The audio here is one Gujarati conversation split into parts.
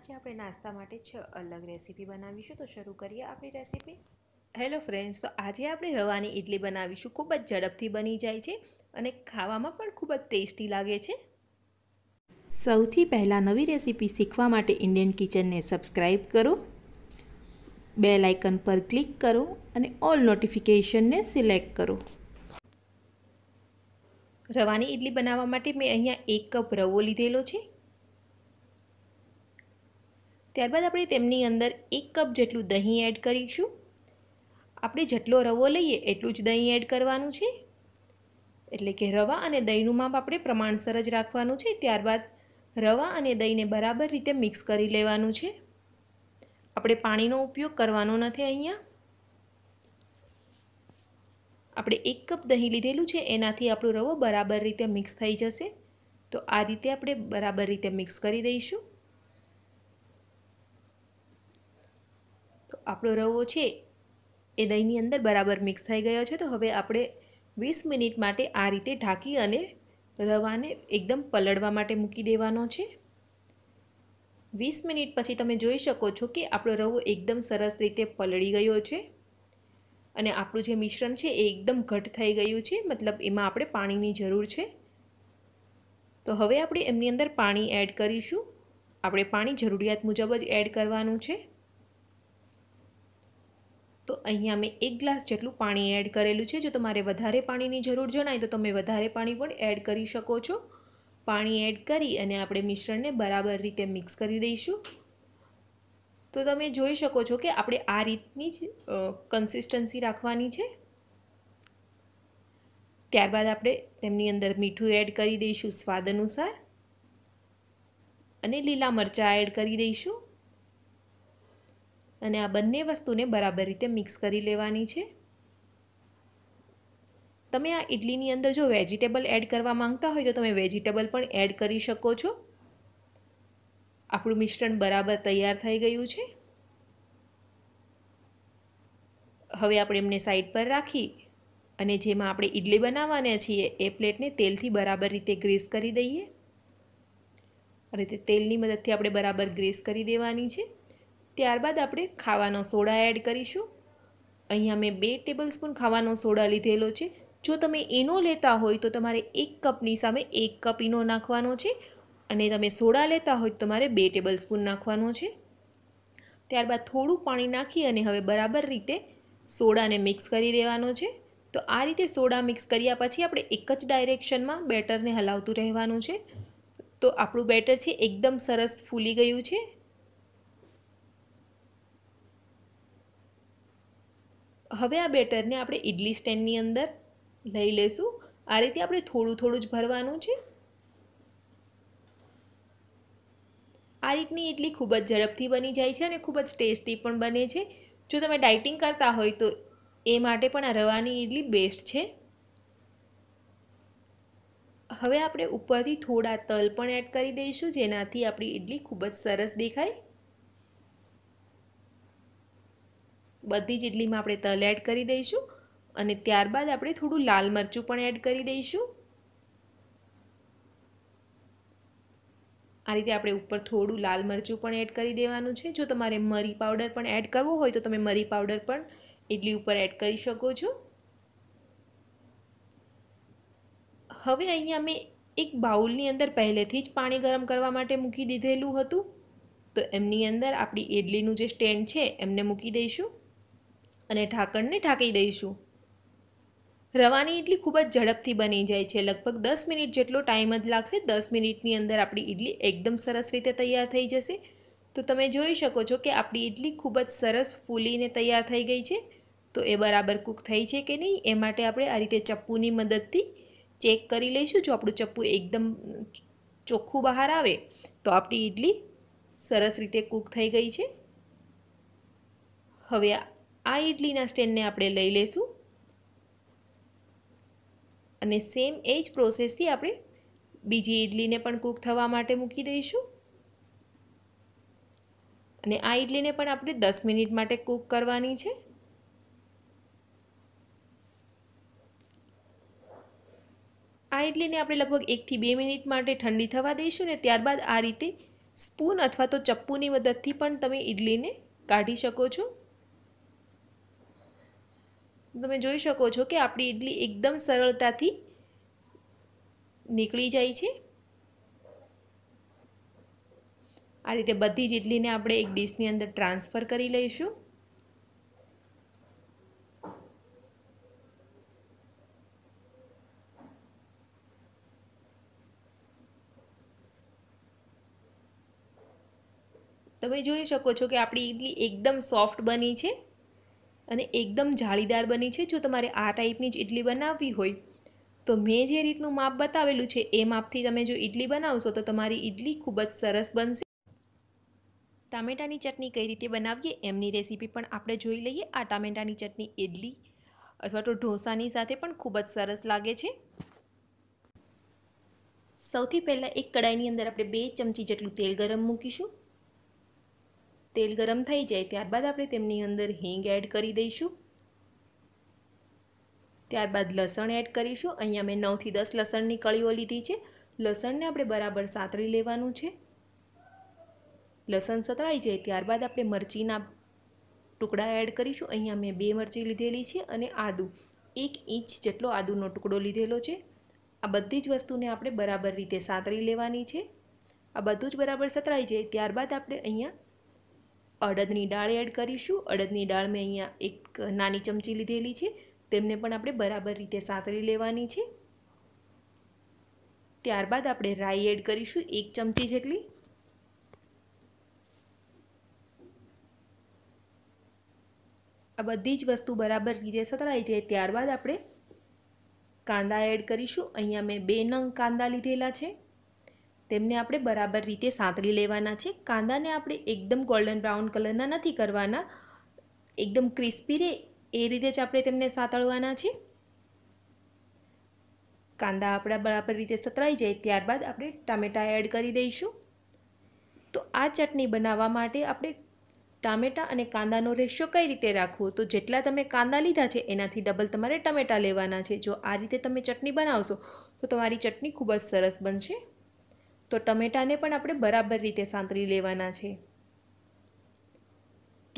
આજે આપણે નાસ્તા માટે છ અલગ રેસીપી બનાવીશું તો શરૂ કરીએ આપણી રેસીપી હેલો ફ્રેન્ડ્સ તો આજે આપણે રવાની ઇડલી બનાવીશું ખૂબ જ ઝડપથી બની જાય છે અને ખાવામાં પણ ખૂબ જ ટેસ્ટી લાગે છે સૌથી પહેલાં નવી રેસીપી શીખવા માટે ઇન્ડિયન કિચનને સબસ્ક્રાઈબ કરો બે લાઇકન પર ક્લિક કરો અને ઓલ નોટિફિકેશનને સિલેક્ટ કરો રવાની ઇડલી બનાવવા માટે મેં અહીંયા એક કપ રવો લીધેલો છે ત્યારબાદ આપણે તેમની અંદર એક કપ જેટલું દહીં એડ કરીશું આપણે જેટલો રવો લઈએ એટલું જ દહીં એડ કરવાનું છે એટલે કે રવા અને દહીંનું માપ આપણે પ્રમાણસર જ રાખવાનું છે ત્યારબાદ રવા અને દહીંને બરાબર રીતે મિક્સ કરી લેવાનું છે આપણે પાણીનો ઉપયોગ કરવાનો નથી અહીંયા આપણે એક કપ દહીં લીધેલું છે એનાથી આપણો રવો બરાબર રીતે મિક્સ થઈ જશે તો આ રીતે આપણે બરાબર રીતે મિક્સ કરી દઈશું આપણો રવો છે એ દહીંની અંદર બરાબર મિક્સ થઈ ગયો છે તો હવે આપણે વીસ મિનિટ માટે આ રીતે ઢાંકી અને રવાને એકદમ પલળવા માટે મૂકી દેવાનો છે વીસ મિનિટ પછી તમે જોઈ શકો છો કે આપણો રવો એકદમ સરસ રીતે પલળી ગયો છે અને આપણું જે મિશ્રણ છે એ એકદમ ઘટ થઈ ગયું છે મતલબ એમાં આપણે પાણીની જરૂર છે તો હવે આપણે એમની અંદર પાણી એડ કરીશું આપણે પાણી જરૂરિયાત મુજબ જ એડ કરવાનું છે તો અહીંયા મેં એક ગ્લાસ જેટલું પાણી એડ કરેલું છે જો તમારે વધારે પાણીની જરૂર જણાય તો તમે વધારે પાણી પણ એડ કરી શકો છો પાણી એડ કરી અને આપણે મિશ્રણને બરાબર રીતે મિક્સ કરી દઈશું તો તમે જોઈ શકો છો કે આપણે આ રીતની જ કન્સિસ્ટન્સી રાખવાની છે ત્યારબાદ આપણે તેમની અંદર મીઠું એડ કરી દઈશું સ્વાદ અનુસાર અને લીલા મરચાં એડ કરી દઈશું અને આ બંને વસ્તુને બરાબર રીતે મિક્સ કરી લેવાની છે તમે આ ઇડલીની અંદર જો વેજીટેબલ એડ કરવા માંગતા હોય તો તમે વેજીટેબલ પણ એડ કરી શકો છો આપણું મિશ્રણ બરાબર તૈયાર થઈ ગયું છે હવે આપણે એમને સાઈડ પર રાખી અને જેમાં આપણે ઇડલી બનાવવાના છીએ એ પ્લેટને તેલથી બરાબર રીતે ગ્રીસ કરી દઈએ અને તે તેલની મદદથી આપણે બરાબર ગ્રીસ કરી દેવાની છે ત્યારબાદ આપણે ખાવાનો સોડા એડ કરીશું અહીંયા મેં બે ટેબલ સ્પૂન ખાવાનો સોડા લીધેલો છે જો તમે એનો લેતા હોય તો તમારે એક કપની સામે એક કપ ઈનો નાખવાનો છે અને તમે સોડા લેતા હોય તો તમારે બે ટેબલ સ્પૂન નાખવાનો છે ત્યારબાદ થોડું પાણી નાખી અને હવે બરાબર રીતે સોડાને મિક્સ કરી દેવાનો છે તો આ રીતે સોડા મિક્સ કર્યા પછી આપણે એક જ ડાયરેક્શનમાં બેટરને હલાવતું રહેવાનું છે તો આપણું બેટર છે એકદમ સરસ ફૂલી ગયું છે હવે આ બેટરને આપણે ઇડલી સ્ટેન્ડની અંદર લઈ લેશું આ રીતે આપણે થોડું થોડું જ ભરવાનું છે આ રીતની ઇડલી ખૂબ જ ઝડપથી બની જાય છે અને ખૂબ જ ટેસ્ટી પણ બને છે જો તમે ડાયટિંગ કરતા હોય તો એ માટે પણ આ રવાની ઇડલી બેસ્ટ છે હવે આપણે ઉપરથી થોડા તલ પણ એડ કરી દઈશું જેનાથી આપણી ઇડલી ખૂબ જ સરસ દેખાય બધી જ ઇડલીમાં આપણે તલ એડ કરી દઈશું અને ત્યારબાદ આપણે થોડું લાલ મરચું પણ એડ કરી દઈશું આ રીતે આપણે ઉપર થોડું લાલ મરચું પણ એડ કરી દેવાનું છે જો તમારે મરી પાવડર પણ એડ કરવો હોય તો તમે મરી પાવડર પણ ઇડલી ઉપર એડ કરી શકો છો હવે અહીંયા મેં એક બાઉલની અંદર પહેલેથી જ પાણી ગરમ કરવા માટે મૂકી દીધેલું હતું તો એમની અંદર આપણી ઇડલીનું જે સ્ટેન્ડ છે એમને મૂકી દઈશું અને ઢાંકણને ઢાંકી દઈશું રવાની ઇડલી ખૂબ જ ઝડપથી બની જાય છે લગભગ દસ મિનિટ જેટલો ટાઈમ જ લાગશે દસ મિનિટની અંદર આપણી ઇડલી એકદમ સરસ રીતે તૈયાર થઈ જશે તો તમે જોઈ શકો છો કે આપણી ઇડલી ખૂબ જ સરસ ફૂલીને તૈયાર થઈ ગઈ છે તો એ બરાબર કૂક થઈ છે કે નહીં એ માટે આપણે આ રીતે ચપ્પુની મદદથી ચેક કરી લઈશું જો આપણું ચપ્પુ એકદમ ચોખ્ખું બહાર આવે તો આપણી ઇડલી સરસ રીતે કૂક થઈ ગઈ છે હવે આ ઇડલીના સ્ટેન્ડને આપણે લઈ લઈશું અને સેમ એ જ પ્રોસેસથી આપણે બીજી ઇડલીને પણ કૂક થવા માટે મૂકી દઈશું અને આ ઇડલીને પણ આપણે દસ મિનિટ માટે કૂક કરવાની છે આ ઇડલીને આપણે લગભગ એકથી બે મિનિટ માટે ઠંડી થવા દઈશું ને ત્યારબાદ આ રીતે સ્પૂન અથવા તો ચપ્પુની મદદથી પણ તમે ઇડલીને કાઢી શકો છો તમે જોઈ શકો છો કે આપણી ઇડલી એકદમ સરળતાથી નીકળી જાય છે આ રીતે બધી જ ઇડલીને આપણે એક ડીશની અંદર ટ્રાન્સફર કરી લઈશું તમે જોઈ શકો છો કે આપણી ઇડલી એકદમ સોફ્ટ બની છે અને એકદમ જાળીદાર બની છે જો તમારે આ ટાઈપની જ ઇડલી બનાવવી હોય તો મેં જે રીતનું માપ બતાવેલું છે એ માપથી તમે જો ઇડલી બનાવશો તો તમારી ઇડલી ખૂબ જ સરસ બનશે ટામેટાની ચટણી કઈ રીતે બનાવીએ એમની રેસીપી પણ આપણે જોઈ લઈએ આ ટામેટાની ચટણી ઇડલી અથવા તો ઢોસાની સાથે પણ ખૂબ જ સરસ લાગે છે સૌથી પહેલાં એક કડાઈની અંદર આપણે બે ચમચી જેટલું તેલ ગરમ મૂકીશું તેલ ગરમ થઈ જાય ત્યારબાદ આપણે તેમની અંદર હિંગ એડ કરી દઈશું ત્યારબાદ લસણ એડ કરીશું અહીંયા મેં નવથી દસ લસણની કળીઓ લીધી છે લસણને આપણે બરાબર સાતરી લેવાનું છે લસણ સતળાઈ જાય ત્યારબાદ આપણે મરચીના ટુકડા એડ કરીશું અહીંયા મેં બે મરચી લીધેલી છે અને આદુ એક ઇંચ જેટલો આદુનો ટુકડો લીધેલો છે આ બધી જ વસ્તુને આપણે બરાબર રીતે સાતરી લેવાની છે આ બધું જ બરાબર સતળાઈ જાય ત્યારબાદ આપણે અહીંયા અડદની દાળ એડ કરીશું અડદની દાળ મેં અહીંયા એક નાની ચમચી લીધેલી છે તેમને પણ આપણે બરાબર રીતે સાંતળી લેવાની છે ત્યારબાદ આપણે રાઈ એડ કરીશું એક ચમચી જેટલી આ બધી જ વસ્તુ બરાબર રીતે સતળાઈ જાય ત્યારબાદ આપણે કાંદા એડ કરીશું અહીંયા મેં બે નંગ કાંદા લીધેલા છે તેમને આપણે બરાબર રીતે સાંતળી લેવાના છે કાંદાને આપણે એકદમ ગોલ્ડન બ્રાઉન કલરના નથી કરવાના એકદમ ક્રિસ્પી રહે એ રીતે જ આપણે તેમને સાંતળવાના છે કાંદા આપણા બરાબર રીતે સતરાઈ જાય ત્યારબાદ આપણે ટામેટાં એડ કરી દઈશું તો આ ચટણી બનાવવા માટે આપણે ટામેટાં અને કાંદાનો રેશિયો કઈ રીતે રાખવો તો જેટલા તમે કાંદા લીધા છે એનાથી ડબલ તમારે ટમેટાં લેવાના છે જો આ રીતે તમે ચટણી બનાવશો તો તમારી ચટણી ખૂબ જ સરસ બનશે તો ટમેટાને પણ આપણે બરાબર રીતે સાંતરી લેવાના છે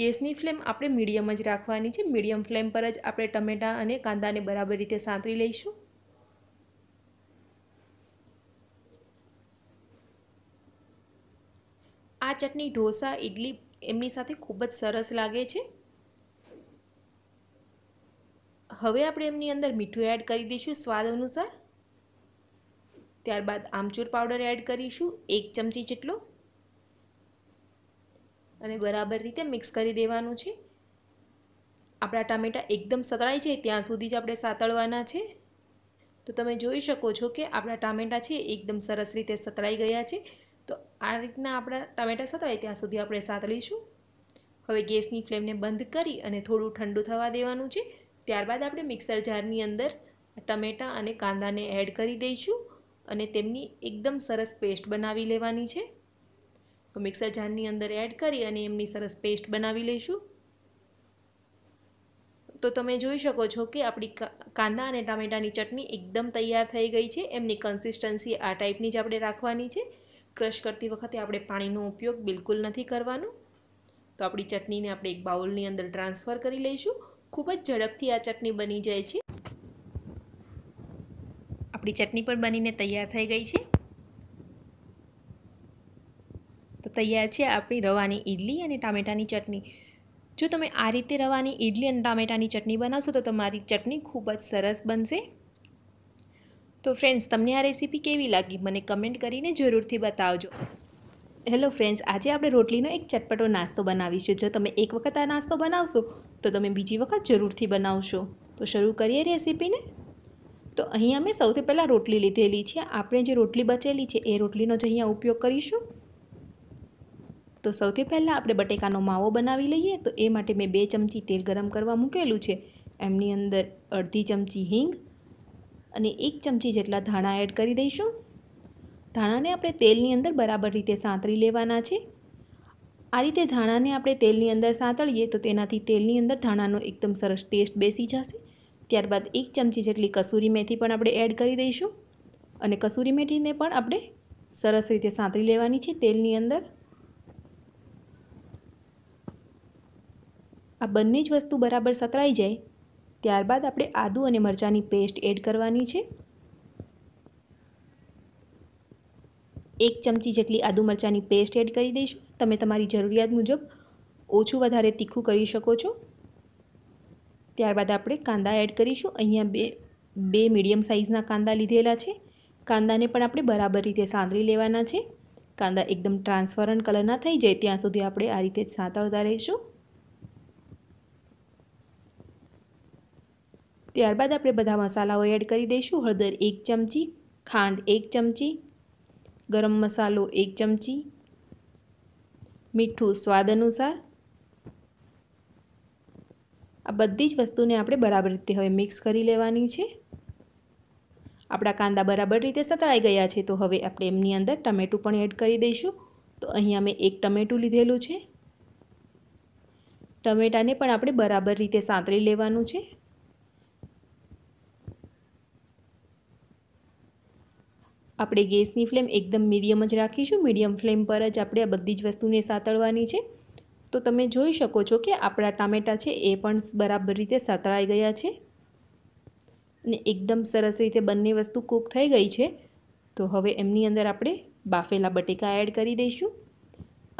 ગેસની ફ્લેમ આપણે મીડિયમ જ રાખવાની છે મીડિયમ ફ્લેમ પર જ આપણે ટમેટાં અને કાંદાને બરાબર રીતે સાંતરી લઈશું આ ચટણી ઢોસા ઇડલી એમની સાથે ખૂબ જ સરસ લાગે છે હવે આપણે એમની અંદર મીઠું એડ કરી દઈશું સ્વાદ અનુસાર ત્યારબાદ આમચૂર પાવડર એડ કરીશું એક ચમચી જેટલો અને બરાબર રીતે મિક્સ કરી દેવાનું છે આપણા ટામેટાં એકદમ સતળાય છે ત્યાં સુધી જ આપણે સાતળવાના છે તો તમે જોઈ શકો છો કે આપણા ટામેટાં છે એકદમ સરસ રીતે સતળાઈ ગયા છે તો આ રીતના આપણા ટામેટાં સતળાય ત્યાં સુધી આપણે સાતળીશું હવે ગેસની ફ્લેમને બંધ કરી અને થોડું ઠંડુ થવા દેવાનું છે ત્યારબાદ આપણે મિક્સર જારની અંદર ટમેટાં અને કાંદાને એડ કરી દઈશું અને તેમની એકદમ સરસ પેસ્ટ બનાવી લેવાની છે તો મિક્સર જારની અંદર એડ કરી અને એમની સરસ પેસ્ટ બનાવી લઈશું તો તમે જોઈ શકો છો કે આપણી કાંદા અને ટામેટાની ચટણી એકદમ તૈયાર થઈ ગઈ છે એમની કન્સિસ્ટન્સી આ ટાઈપની જ આપણે રાખવાની છે ક્રશ કરતી વખતે આપણે પાણીનો ઉપયોગ બિલકુલ નથી કરવાનો તો આપણી ચટણીને આપણે એક બાઉલની અંદર ટ્રાન્સફર કરી લઈશું ખૂબ જ ઝડપથી આ ચટણી બની જાય છે આપણી ચટણી પણ બનીને તૈયાર થઈ ગઈ છે તો તૈયાર છે આપણી રવાની ઇડલી અને ટામેટાની ચટણી જો તમે આ રીતે રવાની ઇડલી અને ટામેટાની ચટણી બનાવશો તો તમારી ચટણી ખૂબ જ સરસ બનશે તો ફ્રેન્ડ્સ તમને આ રેસીપી કેવી લાગી મને કમેન્ટ કરીને જરૂરથી બતાવજો હેલો ફ્રેન્ડ્સ આજે આપણે રોટલીનો એક ચટપટો નાસ્તો બનાવીશું જો તમે એક વખત આ નાસ્તો બનાવશો તો તમે બીજી વખત જરૂરથી બનાવશો તો શરૂ કરીએ રેસીપીને તો અહીં અમે સૌથી પહેલાં રોટલી લીધેલી છે આપણે જે રોટલી બચેલી છે એ રોટલીનો જ અહીંયા ઉપયોગ કરીશું તો સૌથી પહેલાં આપણે બટેકાનો માવો બનાવી લઈએ તો એ માટે મેં બે ચમચી તેલ ગરમ કરવા મૂકેલું છે એમની અંદર અડધી ચમચી હિંગ અને એક ચમચી જેટલા ધાણા એડ કરી દઈશું ધાણાને આપણે તેલની અંદર બરાબર રીતે સાંતળી લેવાના છે આ રીતે ધાણાને આપણે તેલની અંદર સાંતળીએ તો તેનાથી તેલની અંદર ધાણાનો એકદમ સરસ ટેસ્ટ બેસી જશે ત્યારબાદ એક ચમચી જેટલી કસૂરી મેથી પણ આપણે એડ કરી દઈશું અને કસૂરી મેથીને પણ આપણે સરસ રીતે સાંતળી લેવાની છે તેલની અંદર આ બંને જ વસ્તુ બરાબર સતળાઈ જાય ત્યારબાદ આપણે આદુ અને મરચાંની પેસ્ટ એડ કરવાની છે એક ચમચી જેટલી આદુ મરચાંની પેસ્ટ એડ કરી દઈશું તમે તમારી જરૂરિયાત મુજબ ઓછું વધારે તીખું કરી શકો છો ત્યારબાદ આપણે કાંદા એડ કરીશું અહીંયા બે બે મીડિયમ સાઇઝના કાંદા લીધેલા છે કાંદાને પણ આપણે બરાબર રીતે સાંતળી લેવાના છે કાંદા એકદમ ટ્રાન્સપરન્ટ કલરના થઈ જાય ત્યાં સુધી આપણે આ રીતે સાંતળતા રહીશું ત્યારબાદ આપણે બધા મસાલાઓ એડ કરી દઈશું હળદર એક ચમચી ખાંડ એક ચમચી ગરમ મસાલો એક ચમચી મીઠું સ્વાદ અનુસાર આ બધી જ વસ્તુને આપણે બરાબર રીતે હવે મિક્સ કરી લેવાની છે આપણા કાંદા બરાબર રીતે સતળાઈ ગયા છે તો હવે આપણે એમની અંદર ટમેટું પણ એડ કરી દઈશું તો અહીંયા મેં એક ટમેટું લીધેલું છે ટમેટાને પણ આપણે બરાબર રીતે સાંતળી લેવાનું છે આપણે ગેસની ફ્લેમ એકદમ મીડિયમ જ રાખીશું મીડિયમ ફ્લેમ પર જ આપણે આ બધી જ વસ્તુને સાતળવાની છે તો તમે જોઈ શકો છો કે આપણા ટામેટાં છે એ પણ બરાબર રીતે સતળાઈ ગયા છે અને એકદમ સરસ રીતે બંને વસ્તુ કૂક થઈ ગઈ છે તો હવે એમની અંદર આપણે બાફેલા બટેકા એડ કરી દઈશું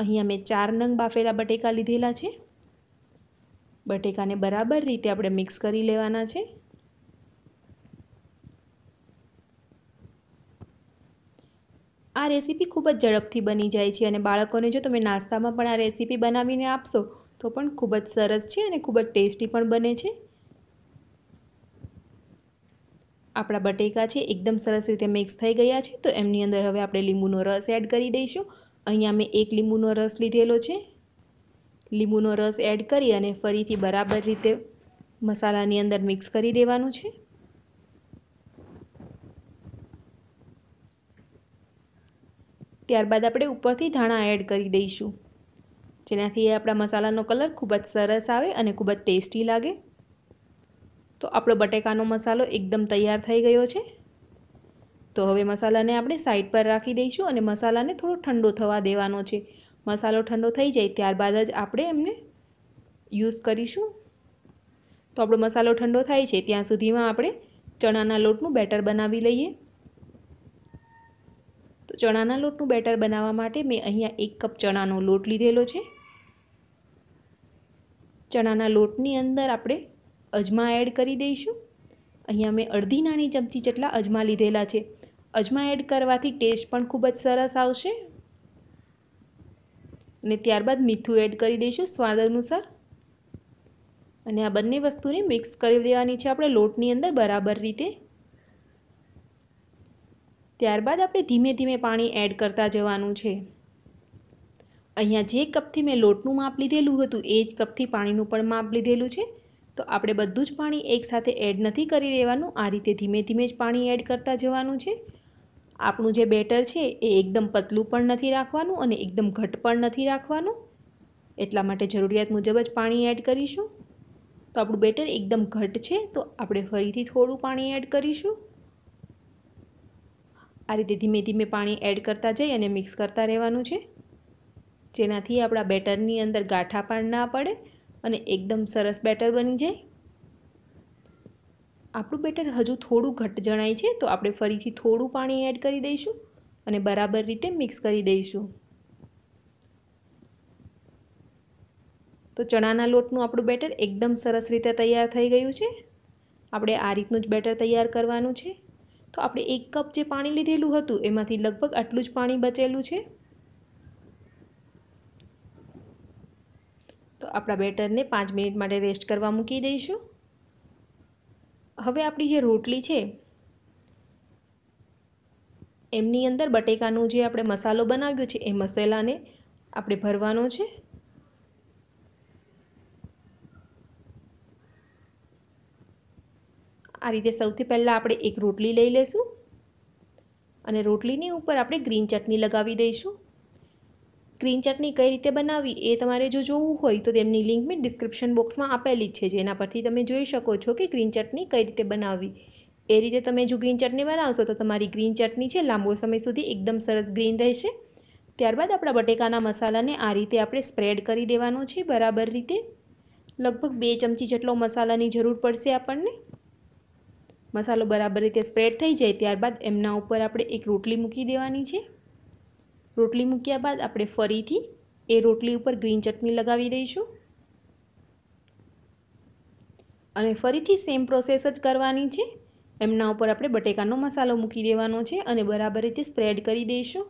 અહીંયા મેં ચાર નંગ બાફેલા બટેકા લીધેલા છે બટેકાને બરાબર રીતે આપણે મિક્સ કરી લેવાના છે આ રેસીપી ખૂબ જ ઝડપથી બની જાય છે અને બાળકોને જો તમે નાસ્તામાં પણ આ રેસીપી બનાવીને આપશો તો પણ ખૂબ જ સરસ છે અને ખૂબ જ ટેસ્ટી પણ બને છે આપણા બટેકા છે એકદમ સરસ રીતે મિક્સ થઈ ગયા છે તો એમની અંદર હવે આપણે લીંબુનો રસ એડ કરી દઈશું અહીંયા મેં એક લીંબુનો રસ લીધેલો છે લીંબુનો રસ એડ કરી અને ફરીથી બરાબર રીતે મસાલાની અંદર મિક્સ કરી દેવાનું છે ત્યારબાદ આપણે ઉપરથી ધાણા એડ કરી દઈશું જેનાથી આપણા મસાલાનો કલર ખૂબ જ સરસ આવે અને ખૂબ જ ટેસ્ટી લાગે તો આપણો બટેકાનો મસાલો એકદમ તૈયાર થઈ ગયો છે તો હવે મસાલાને આપણે સાઈડ પર રાખી દઈશું અને મસાલાને થોડો ઠંડો થવા દેવાનો છે મસાલો ઠંડો થઈ જાય ત્યારબાદ જ આપણે એમને યુઝ કરીશું તો આપણો મસાલો ઠંડો થાય છે ત્યાં સુધીમાં આપણે ચણાના લોટનું બેટર બનાવી લઈએ તો ચણાના લોટનું બેટર બનાવવા માટે મેં અહીંયા એક કપ ચણાનો લોટ લીધેલો છે ચણાના લોટની અંદર આપણે અજમા એડ કરી દઈશું અહીંયા મેં અડધી નાની ચમચી જેટલા અજમા લીધેલા છે અજમા એડ કરવાથી ટેસ્ટ પણ ખૂબ જ સરસ આવશે અને ત્યારબાદ મીઠું એડ કરી દઈશું સ્વાદ અનુસાર અને આ બંને વસ્તુને મિક્સ કરી દેવાની છે આપણે લોટની અંદર બરાબર રીતે ત્યારબાદ આપણે ધીમે ધીમે પાણી એડ કરતા જવાનું છે અહીંયા જે કપથી મેં લોટનું માપ લીધેલું હતું એ જ કપથી પાણીનું પણ માપ લીધેલું છે તો આપણે બધું જ પાણી એકસાથે એડ નથી કરી દેવાનું આ રીતે ધીમે ધીમે જ પાણી એડ કરતા જવાનું છે આપણું જે બેટર છે એ એકદમ પતલું પણ નથી રાખવાનું અને એકદમ ઘટ પણ નથી રાખવાનું એટલા માટે જરૂરિયાત મુજબ જ પાણી એડ કરીશું તો આપણું બેટર એકદમ ઘટ છે તો આપણે ફરીથી થોડું પાણી એડ કરીશું આ રીતે ધીમે ધીમે પાણી એડ કરતા જઈ અને મિક્સ કરતા રહેવાનું છે જેનાથી આપણા બેટરની અંદર ગાંઠા પણ ના પડે અને એકદમ સરસ બેટર બની જાય આપણું બેટર હજુ થોડું ઘટ જણાય છે તો આપણે ફરીથી થોડું પાણી એડ કરી દઈશું અને બરાબર રીતે મિક્સ કરી દઈશું તો ચણાના લોટનું આપણું બેટર એકદમ સરસ રીતે તૈયાર થઈ ગયું છે આપણે આ રીતનું જ બેટર તૈયાર કરવાનું છે તો આપણે એક કપ જે પાણી લીધેલું હતું એમાંથી લગભગ આટલું જ પાણી બચેલું છે તો આપણા બેટરને પાંચ મિનિટ માટે રેસ્ટ કરવા મૂકી દઈશું હવે આપણી જે રોટલી છે એમની અંદર બટેકાનો જે આપણે મસાલો બનાવ્યો છે એ મસાલાને આપણે ભરવાનો છે આ રીતે સૌથી પહેલાં આપણે એક રોટલી લઈ લઈશું અને રોટલીની ઉપર આપણે ગ્રીન ચટણી લગાવી દઈશું ગ્રીન ચટણી કઈ રીતે બનાવવી એ તમારે જો જોવું હોય તો તેમની લિંક મેં ડિસ્ક્રિપ્શન બોક્સમાં આપેલી છે જેના પરથી તમે જોઈ શકો છો કે ગ્રીન ચટણી કઈ રીતે બનાવવી એ રીતે તમે જો ગ્રીન ચટણી બનાવશો તો તમારી ગ્રીન ચટણી છે લાંબો સમય સુધી એકદમ સરસ ગ્રીન રહેશે ત્યારબાદ આપણા બટેકાના મસાલાને આ રીતે આપણે સ્પ્રેડ કરી દેવાનો છે બરાબર રીતે લગભગ બે ચમચી જેટલો મસાલાની જરૂર પડશે આપણને મસાલો બરાબર રીતે સ્પ્રેડ થઈ જાય ત્યારબાદ એમના ઉપર આપણે એક રોટલી મૂકી દેવાની છે રોટલી મૂક્યા બાદ આપણે ફરીથી એ રોટલી ઉપર ગ્રીન ચટણી લગાવી દઈશું અને ફરીથી સેમ પ્રોસેસ જ કરવાની છે એમના ઉપર આપણે બટેકાનો મસાલો મૂકી દેવાનો છે અને બરાબર રીતે સ્પ્રેડ કરી દઈશું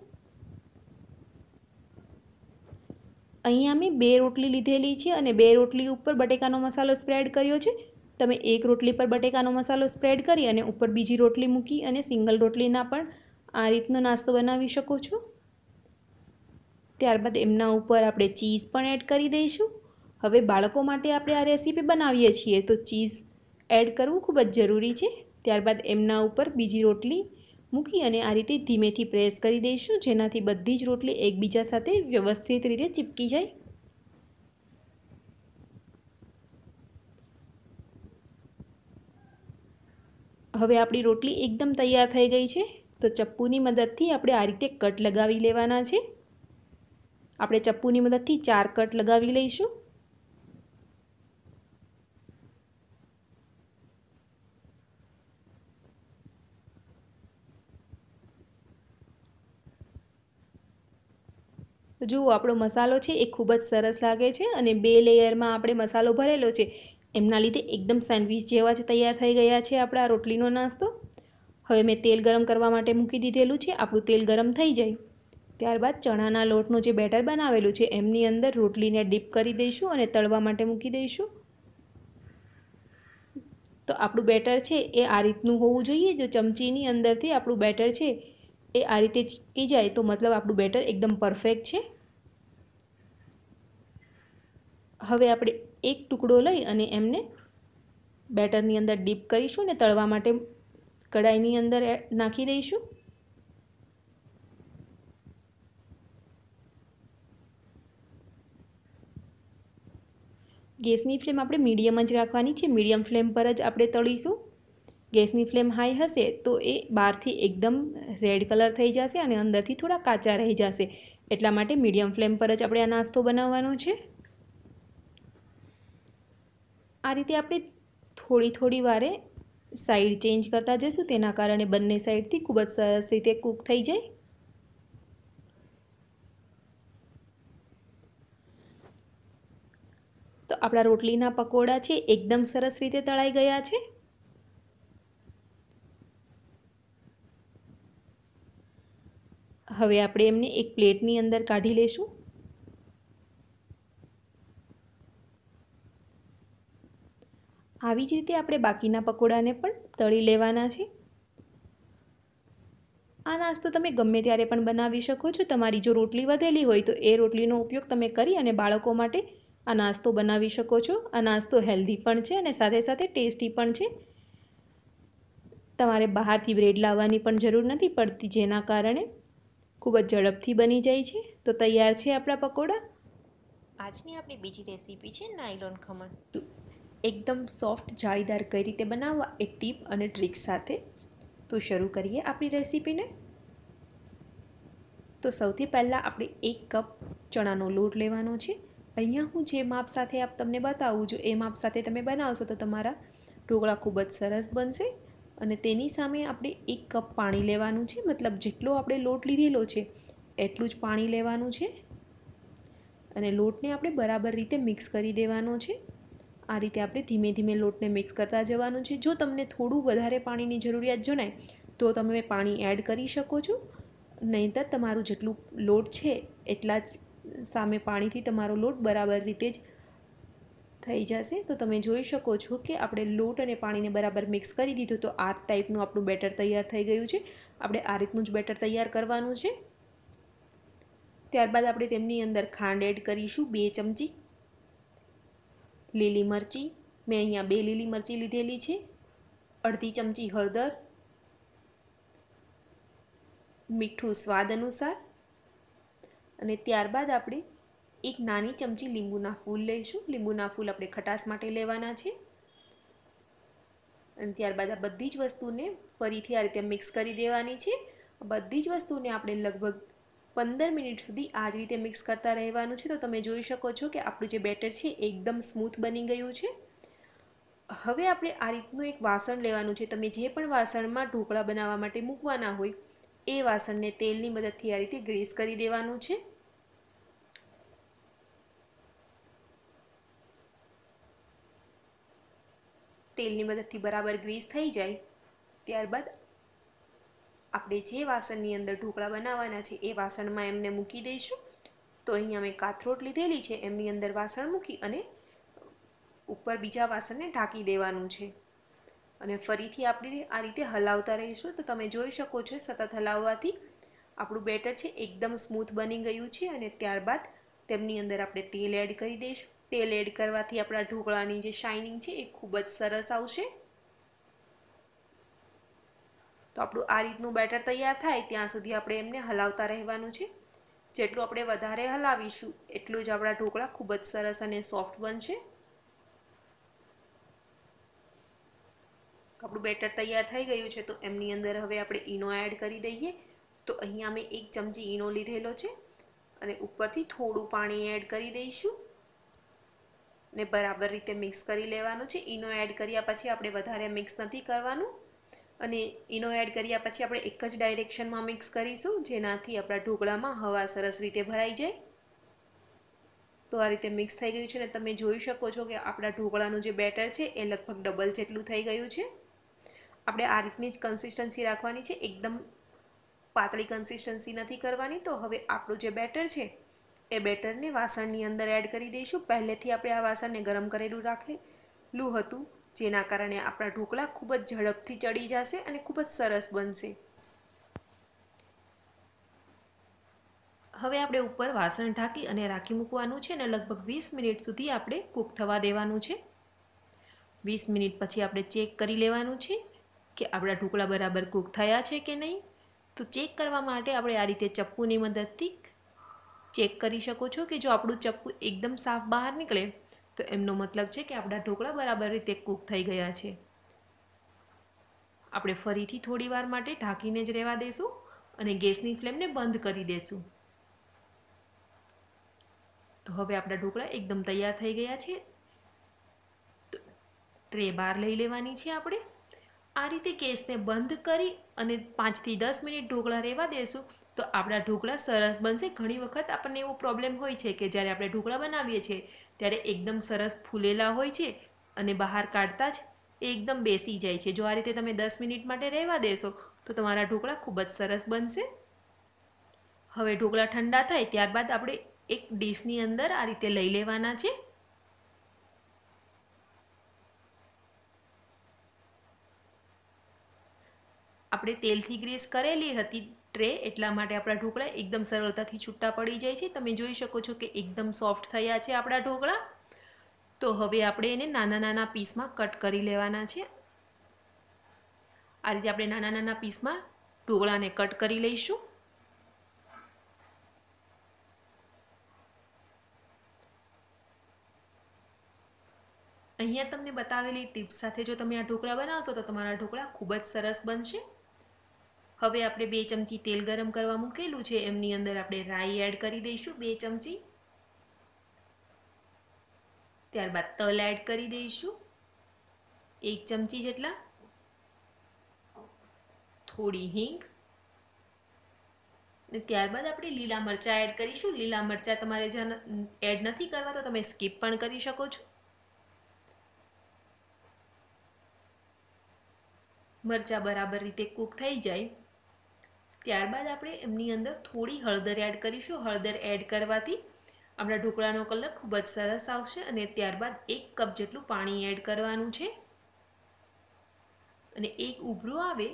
અહીંયા મેં બે રોટલી લીધેલી છે અને બે રોટલી ઉપર બટેકાનો મસાલો સ્પ્રેડ કર્યો છે તમે એક રોટલી પર બટેકાનો મસાલો સ્પ્રેડ કરી અને ઉપર બીજી રોટલી મૂકી અને સિંગલ રોટલીના પણ આ રીતનો નાસ્તો બનાવી શકો છો ત્યારબાદ એમના ઉપર આપણે ચીઝ પણ એડ કરી દઈશું હવે બાળકો માટે આપણે આ રેસીપી બનાવીએ છીએ તો ચીઝ એડ કરવું ખૂબ જ જરૂરી છે ત્યારબાદ એમના ઉપર બીજી રોટલી મૂકી અને આ રીતે ધીમેથી પ્રેસ કરી દઈશું જેનાથી બધી જ રોટલી એકબીજા સાથે વ્યવસ્થિત રીતે ચીપકી જાય હવે આપણી રોટલી એકદમ તૈયાર થઈ ગઈ છે તો ચપ્પુની મદદથી આપણે આ રીતે કટ લગાવી લેવાના છે આપણે ચપ્પુની મદદથી ચાર કટ લગાવી લઈશું જુઓ આપણો મસાલો છે એ ખૂબ જ સરસ લાગે છે અને બે લેયરમાં આપણે મસાલો ભરેલો છે એમના લીધે એકદમ સેન્ડવિચ જેવા જ તૈયાર થઈ ગયા છે આપણા રોટલીનો નાસ્તો હવે મેં તેલ ગરમ કરવા માટે મૂકી દીધેલું છે આપણું તેલ ગરમ થઈ જાય ત્યારબાદ ચણાના લોટનું જે બેટર બનાવેલું છે એમની અંદર રોટલીને ડીપ કરી દઈશું અને તળવા માટે મૂકી દઈશું તો આપણું બેટર છે એ આ રીતનું હોવું જોઈએ જો ચમચીની અંદરથી આપણું બેટર છે એ આ રીતે ચીપકી જાય તો મતલબ આપણું બેટર એકદમ પરફેક્ટ છે હવે આપણે એક ટુકડો લઈ અને એમને બેટરની અંદર ડીપ કરીશું અને તળવા માટે કડાઈની અંદર નાખી દઈશું ગેસની ફ્લેમ આપણે મીડિયમ જ રાખવાની છે મીડિયમ ફ્લેમ પર જ આપણે તળીશું ગેસની ફ્લેમ હાઈ હશે તો એ બહારથી એકદમ રેડ કલર થઈ જશે અને અંદરથી થોડા કાચા રહી જશે એટલા માટે મીડિયમ ફ્લેમ પર જ આપણે આ નાસ્તો બનાવવાનો છે આ રીતે આપણે થોડી થોડી વારે સાઈડ ચેન્જ કરતા જઈશું તેના કારણે બંને સાઈડથી ખૂબ જ સરસ રીતે કૂક થઈ જાય તો આપણા રોટલીના પકોડા છે એકદમ સરસ રીતે તળાઈ ગયા છે હવે આપણે એમને એક પ્લેટની અંદર કાઢી લેશું આવી જ રીતે આપણે બાકીના પકોડાને પણ તળી લેવાના છે આ નાસ્તો તમે ગમે ત્યારે પણ બનાવી શકો છો તમારી જો રોટલી વધેલી હોય તો એ રોટલીનો ઉપયોગ તમે કરી અને બાળકો માટે આ નાસ્તો બનાવી શકો છો આ નાસ્તો હેલ્ધી પણ છે અને સાથે સાથે ટેસ્ટી પણ છે તમારે બહારથી બ્રેડ લાવવાની પણ જરૂર નથી પડતી જેના કારણે ખૂબ જ ઝડપથી બની જાય છે તો તૈયાર છે આપણા પકોડા આજની આપણી બીજી રેસીપી છે નાયલોન ખમણ એકદમ સોફ્ટ જાળીદાર કઈ રીતે બનાવવા એ ટીપ અને ટ્રીક સાથે તો શરૂ કરીએ આપણી રેસીપીને તો સૌથી પહેલાં આપણે એક કપ ચણાનો લોટ લેવાનો છે અહીંયા હું જે માપ સાથે આપ તમને બતાવું છું એ માપ સાથે તમે બનાવશો તો તમારા ઢોકળા ખૂબ જ સરસ બનશે અને તેની સામે આપણે એક કપ પાણી લેવાનું છે મતલબ જેટલો આપણે લોટ લીધેલો છે એટલું જ પાણી લેવાનું છે અને લોટને આપણે બરાબર રીતે મિક્સ કરી દેવાનો છે આ રીતે આપણે ધીમે ધીમે લોટને મિક્સ કરતા જવાનું છે જો તમને થોડું વધારે પાણીની જરૂરિયાત જણાય તો તમે પાણી એડ કરી શકો છો નહીંતર તમારું જેટલું લોટ છે એટલા જ સામે પાણીથી તમારો લોટ બરાબર રીતે જ થઈ જશે તો તમે જોઈ શકો છો કે આપણે લોટ અને પાણીને બરાબર મિક્સ કરી દીધું તો આ ટાઈપનું આપણું બેટર તૈયાર થઈ ગયું છે આપણે આ રીતનું જ બેટર તૈયાર કરવાનું છે ત્યારબાદ આપણે તેમની અંદર ખાંડ એડ કરીશું બે ચમચી લીલી મરચી મેં અહીંયા બે લીલી મરચી લીધેલી છે અડધી ચમચી હળદર મીઠું સ્વાદ અનુસાર અને ત્યારબાદ આપણે એક નાની ચમચી લીંબુના ફૂલ લઈશું લીંબુના ફૂલ આપણે ખટાશ માટે લેવાના છે અને ત્યારબાદ આ બધી જ વસ્તુને ફરીથી આ રીતે મિક્સ કરી દેવાની છે બધી જ વસ્તુને આપણે લગભગ પંદર મિનિટ સુધી આ જ રીતે મિક્સ કરતા રહેવાનું છે તો તમે જોઈ શકો છો કે આપણું જે બેટર છે એકદમ સ્મૂથ બની ગયું છે હવે આપણે આ રીતનું એક વાસણ લેવાનું છે તમે જે પણ વાસણમાં ઢોકળા બનાવવા માટે મૂકવાના હોય એ વાસણને તેલની મદદથી આ રીતે ગ્રીસ કરી દેવાનું છે તેલની મદદથી બરાબર ગ્રીસ થઈ જાય ત્યારબાદ આપણે જે વાસણની અંદર ઢોકળા બનાવવાના છે એ વાસણમાં એમને મૂકી દઈશું તો અહીંયા મેં કાથરોટ લીધેલી છે એમની અંદર વાસણ મૂકી અને ઉપર બીજા વાસણને ઢાંકી દેવાનું છે અને ફરીથી આપણે આ રીતે હલાવતા રહીશું તો તમે જોઈ શકો છો સતત હલાવવાથી આપણું બેટર છે એકદમ સ્મૂથ બની ગયું છે અને ત્યારબાદ તેમની અંદર આપણે તેલ એડ કરી દઈશું તેલ એડ કરવાથી આપણા ઢોકળાની જે શાઇનિંગ છે એ ખૂબ જ સરસ આવશે તો આપણું આ રીતનું બેટર તૈયાર થાય ત્યાં સુધી આપણે એમને હલાવતા રહેવાનું છે જેટલું આપણે વધારે હલાવીશું એટલું જ આપણા ઢોકળા ખૂબ જ સરસ અને સોફ્ટ બનશે આપણું બેટર તૈયાર થઈ ગયું છે તો એમની અંદર હવે આપણે ઈનો એડ કરી દઈએ તો અહીંયા મેં એક ચમચી ઈનો લીધેલો છે અને ઉપરથી થોડું પાણી એડ કરી દઈશું ને બરાબર રીતે મિક્સ કરી લેવાનું છે ઈનો એડ કર્યા પછી આપણે વધારે મિક્સ નથી કરવાનું અને ઈનો એડ કર્યા પછી આપણે એક જ ડાયરેક્શનમાં મિક્સ કરીશું જેનાથી આપણા ઢોકળામાં હવા સરસ રીતે ભરાઈ જાય તો આ રીતે મિક્સ થઈ ગયું છે અને તમે જોઈ શકો છો કે આપણા ઢોકળાનું જે બેટર છે એ લગભગ ડબલ જેટલું થઈ ગયું છે આપણે આ રીતની જ કન્સિસ્ટન્સી રાખવાની છે એકદમ પાતળી કન્સિસ્ટન્સી નથી કરવાની તો હવે આપણું જે બેટર છે એ બેટરને વાસણની અંદર એડ કરી દઈશું પહેલેથી આપણે આ વાસણને ગરમ કરેલું રાખેલું હતું જેના કારણે આપણા ઢોકળા ખૂબ જ ઝડપથી ચડી જશે અને ખૂબ જ સરસ બનશે હવે આપણે ઉપર વાસણ ઢાંકી અને રાખી મૂકવાનું છે અને લગભગ વીસ મિનિટ સુધી આપણે કૂક થવા દેવાનું છે વીસ મિનિટ પછી આપણે ચેક કરી લેવાનું છે કે આપણા ઢોકળા બરાબર કૂક થયા છે કે નહીં તો ચેક કરવા માટે આપણે આ રીતે ચપ્પુની મદદથી ચેક કરી શકો છો કે જો આપણું ચપ્પુ એકદમ સાફ બહાર નીકળે તો એમનો મતલબ છે કે આપણા ઢોકળા બરાબર રીતે કૂક થઈ ગયા છે આપણે ફરીથી થોડીવાર માટે ઢાંકીને જ રહેવા દઈશું અને ગેસની ફ્લેમને બંધ કરી દઈશું તો હવે આપણા ઢોકળા એકદમ તૈયાર થઈ ગયા છે તો ટ્રે બહાર લઈ લેવાની છે આપણે આ રીતે ગેસને બંધ કરી અને પાંચથી દસ મિનિટ ઢોકળા રહેવા દઈશું તો આપણા ઢોકળા સરસ બનશે ઘણી વખત આપણને એવો પ્રોબ્લેમ હોય છે કે જ્યારે આપણે ઢોકળા બનાવીએ છીએ ત્યારે એકદમ સરસ ફૂલેલા હોય છે અને બહાર કાઢતા જ એકદમ બેસી જાય છે જો આ રીતે તમે દસ મિનિટ માટે રહેવા દેશો તો તમારા ઢોકળા ખૂબ જ સરસ બનશે હવે ઢોકળા ઠંડા થાય ત્યારબાદ આપણે એક ડીશની અંદર આ રીતે લઈ લેવાના છે આપણે તેલથી ગ્રીસ કરેલી હતી ટ્રે એટલા માટે આપણા ઢોકળા એકદમ સરળતાથી છૂટા પડી જાય છે તમે જોઈ શકો છો કે એકદમ સોફ્ટ થયા છે આપણા ઢોકળા તો હવે આપણે એને નાના નાના પીસમાં કટ કરી લેવાના છે આ રીતે આપણે નાના નાના પીસમાં ઢોકળાને કટ કરી લઈશું અહીંયા તમને બતાવેલી ટિપ્સ સાથે જો તમે આ ઢોકળા બનાવશો તો તમારા ઢોકળા ખૂબ જ સરસ બનશે હવે આપણે બે ચમચી તેલ ગરમ કરવા મૂકેલું છે એમની અંદર આપણે રાઈ એડ કરી દઈશું બે ચમચી ત્યારબાદ તલ એડ કરી દઈશું એક ચમચી જેટલા થોડી હિંગ ને ત્યારબાદ આપણે લીલા મરચાં એડ કરીશું લીલા મરચાં તમારે જ્યાં એડ નથી કરવા તો તમે સ્કીપ પણ કરી શકો છો મરચાં બરાબર રીતે કૂક થઈ જાય ત્યારબાદ આપણે એમની અંદર થોડી હળદર એડ કરીશું હળદર એડ કરવાથી આપણા ઢોકળાનો કલર ખૂબ જ સરસ આવશે અને ત્યારબાદ એક કપ જેટલું પાણી એડ કરવાનું છે અને એક ઉભરું આવે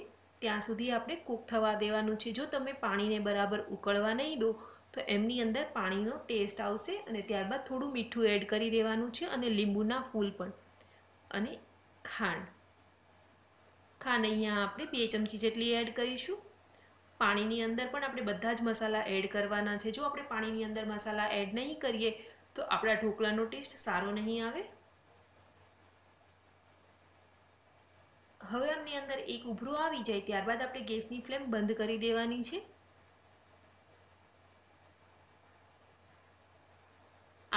ત્યાં સુધી આપણે કૂક થવા દેવાનું છે જો તમે પાણીને બરાબર ઉકળવા નહીં દો તો એમની અંદર પાણીનો ટેસ્ટ આવશે અને ત્યારબાદ થોડું મીઠું એડ કરી દેવાનું છે અને લીંબુના ફૂલ પણ અને ખાંડ ખાંડ અહીંયા આપણે બે ચમચી જેટલી એડ કરીશું પાણીની અંદર પણ આપણે બધા જ મસાલા એડ કરવાના છે જો આપણે પાણીની અંદર મસાલા એડ નહીં કરીએ તો આપણા ઢોકળાનો ટેસ્ટ સારો નહીં આવે હવે આમની અંદર એક ઉભરો આવી જાય ત્યારબાદ આપણે ગેસની ફ્લેમ બંધ કરી દેવાની છે